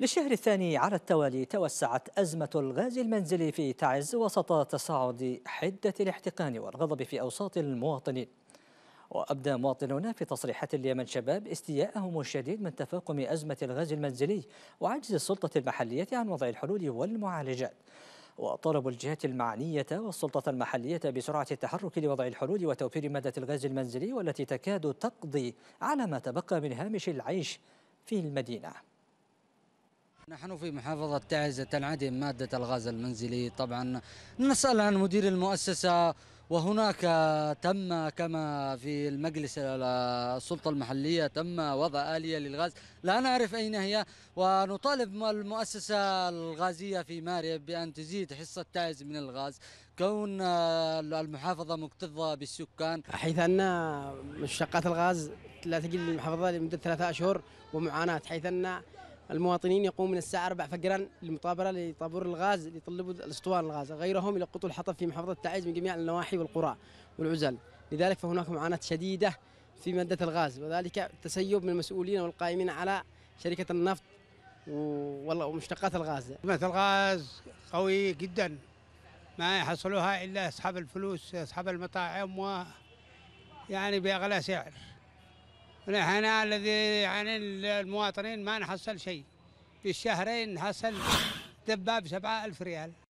للشهر الثاني على التوالي توسعت أزمة الغاز المنزلي في تعز وسط تصاعد حدة الاحتقان والغضب في أوساط المواطنين وأبدى مواطنون في تصريحات اليمن شباب استياءهم الشديد من تفاقم أزمة الغاز المنزلي وعجز السلطة المحلية عن وضع الحلول والمعالجات وطلبوا الجهات المعنية والسلطة المحلية بسرعة التحرك لوضع الحلول وتوفير مادة الغاز المنزلي والتي تكاد تقضي على ما تبقى من هامش العيش في المدينة نحن في محافظة تعز تنعدم مادة الغاز المنزلي طبعا نسأل عن مدير المؤسسة وهناك تم كما في المجلس السلطة المحلية تم وضع آلية للغاز لا نعرف أين هي ونطالب المؤسسة الغازية في مارب بأن تزيد حصة تعز من الغاز كون المحافظة مكتظة بالسكان حيث أن مشتقات الغاز لا تجي للمحافظة لمدة ثلاثة أشهر ومعاناة حيث أن المواطنين يقومون من الساعة 4 فجرا للمطابرة لطابور الغاز ليطلبوا الاسطوانة الغاز غيرهم يلقطوا الحطب في محافظة تعز من جميع النواحي والقرى والعزل لذلك فهناك معاناة شديدة في مادة الغاز وذلك تسيب من المسؤولين والقائمين على شركة النفط ومشتقات الغاز قيمة الغاز قوي جدا ما يحصلوها إلا أصحاب الفلوس أصحاب المطاعم و يعني بأغلى سعر نحن الذي يعني المواطنين ما نحصل شيء الشهرين نحصل دباب سبعة ألف ريال